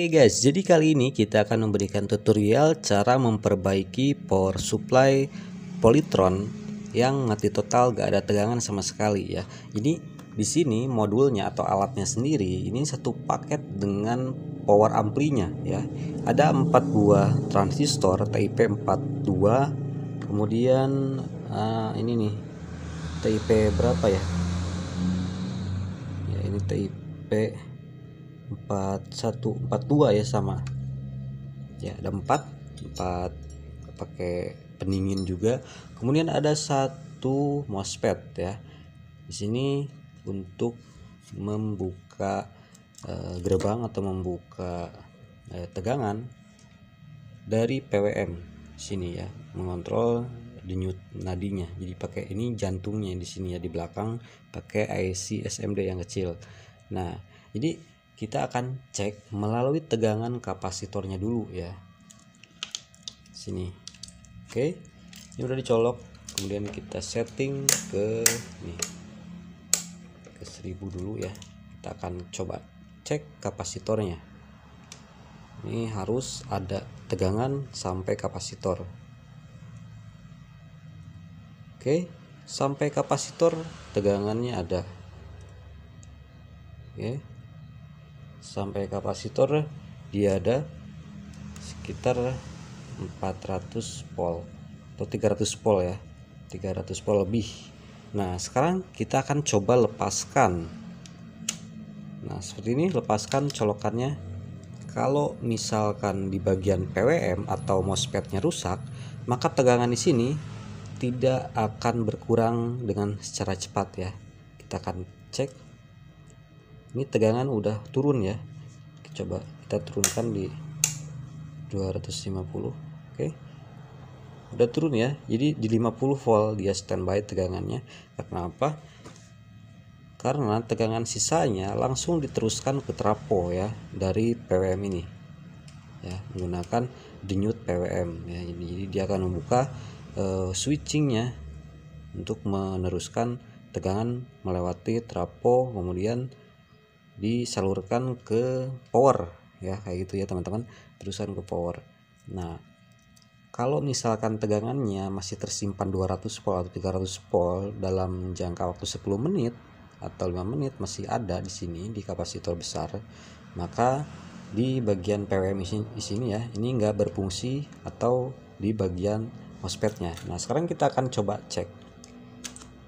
Oke guys, jadi kali ini kita akan memberikan tutorial cara memperbaiki power supply Polytron yang mati total gak ada tegangan sama sekali ya. Ini di sini modulnya atau alatnya sendiri ini satu paket dengan power amplinya ya. Ada empat buah transistor TIP42 kemudian uh, ini nih TIP berapa ya? Ya ini TIP empat satu empat dua ya sama ya ada empat empat pakai pendingin juga kemudian ada satu MOSFET ya di sini untuk membuka e, gerbang atau membuka e, tegangan dari PWM sini ya mengontrol denyut nadinya jadi pakai ini jantungnya di sini ya di belakang pakai IC SMD yang kecil nah jadi kita akan cek melalui tegangan kapasitornya dulu ya sini oke ini udah dicolok kemudian kita setting ke nih ke 1000 dulu ya kita akan coba cek kapasitornya ini harus ada tegangan sampai kapasitor oke sampai kapasitor tegangannya ada oke sampai kapasitor dia ada sekitar 400 volt atau 300 volt ya 300 volt lebih nah sekarang kita akan coba lepaskan nah seperti ini lepaskan colokannya kalau misalkan di bagian PWM atau MOSFETnya rusak maka tegangan di sini tidak akan berkurang dengan secara cepat ya kita akan cek ini tegangan udah turun ya coba kita turunkan di 250 oke okay. udah turun ya jadi di 50 volt dia standby tegangannya karena apa karena tegangan sisanya langsung diteruskan ke trapo ya dari PWM ini ya menggunakan denyut PWM ya jadi, jadi dia akan membuka uh, switchingnya untuk meneruskan tegangan melewati trapo kemudian disalurkan ke power ya kayak gitu ya teman-teman terusan ke power nah kalau misalkan tegangannya masih tersimpan 200 volt atau 300 volt dalam jangka waktu 10 menit atau 5 menit masih ada di sini di kapasitor besar maka di bagian PWM di sini ya ini enggak berfungsi atau di bagian MOSFETnya nah sekarang kita akan coba cek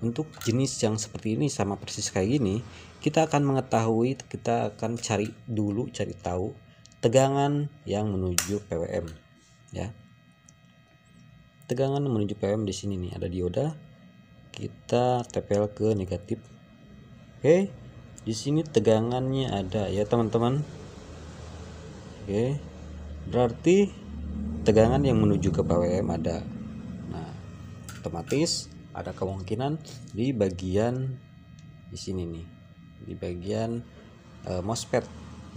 untuk jenis yang seperti ini sama persis kayak gini kita akan mengetahui kita akan cari dulu cari tahu tegangan yang menuju PWM ya tegangan menuju PWM di sini nih ada dioda kita tempel ke negatif oke di sini tegangannya ada ya teman-teman oke berarti tegangan yang menuju ke PWM ada nah otomatis ada kemungkinan di bagian di sini nih di bagian e, MOSFET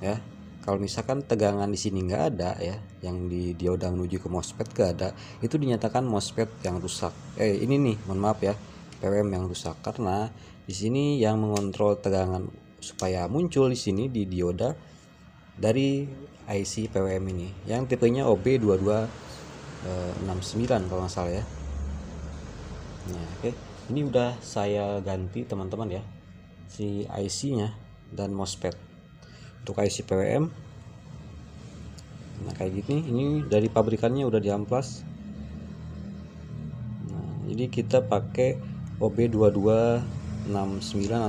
ya kalau misalkan tegangan di sini nggak ada ya yang di dioda menuju ke MOSFET nggak ada itu dinyatakan MOSFET yang rusak eh ini nih mohon maaf ya PWM yang rusak karena di sini yang mengontrol tegangan supaya muncul di sini di dioda dari IC PWM ini yang tipenya OB2269 eh, kalau nggak salah ya nah oke okay. ini udah saya ganti teman-teman ya si IC-nya dan MOSFET. Untuk IC PWM nah kayak gini ini dari pabrikannya udah di amplas Nah, jadi kita pakai OB2269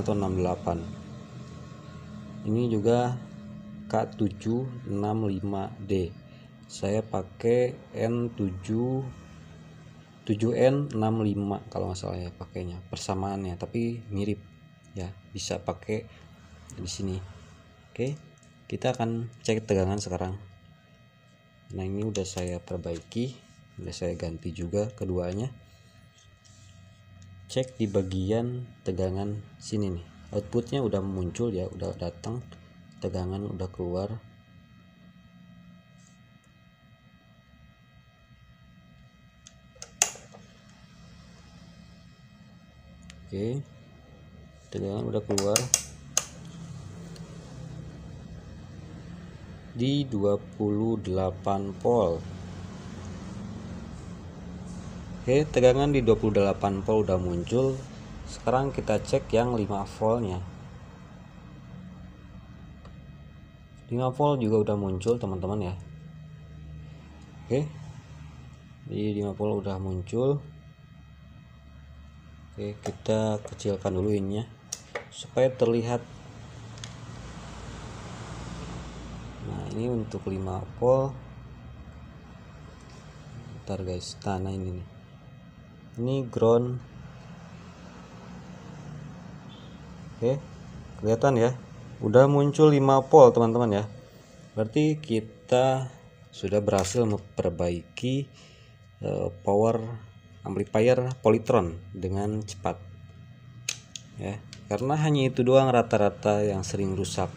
atau 68. Ini juga K765D. Saya pakai N7 7N65 kalau nggak salah ya pakainya persamaannya tapi mirip ya bisa pakai di sini oke kita akan cek tegangan sekarang nah ini udah saya perbaiki udah saya ganti juga keduanya cek di bagian tegangan sini nih outputnya udah muncul ya udah datang tegangan udah keluar oke okay tegangan udah keluar di 28 volt oke tegangan di 28 volt udah muncul sekarang kita cek yang 5 voltnya 5 volt juga udah muncul teman-teman ya oke jadi 5 volt udah muncul oke kita kecilkan dulu ininya supaya terlihat nah ini untuk 5 pol ntar guys tanah ini nih ini ground oke kelihatan ya udah muncul 5 pol teman-teman ya berarti kita sudah berhasil memperbaiki uh, power amplifier Polytron dengan cepat ya karena hanya itu doang rata-rata yang sering rusak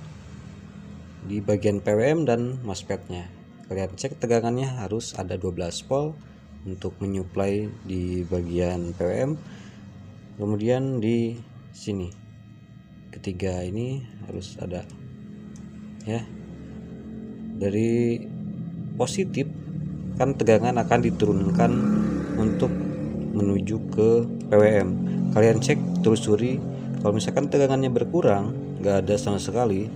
di bagian PWM dan MOSFETnya. kalian cek tegangannya harus ada 12 volt untuk menyuplai di bagian PWM kemudian di sini ketiga ini harus ada ya dari positif kan tegangan akan diturunkan untuk menuju ke PWM kalian cek telusuri kalau misalkan tegangannya berkurang nggak ada sama sekali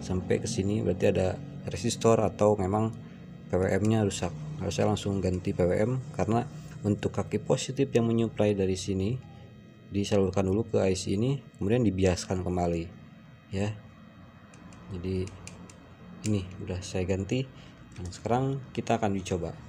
sampai ke sini berarti ada resistor atau memang PWM nya rusak harusnya nah, langsung ganti PWM karena untuk kaki positif yang menyuplai dari sini disalurkan dulu ke IC ini kemudian dibiaskan kembali ya jadi ini udah saya ganti dan sekarang kita akan dicoba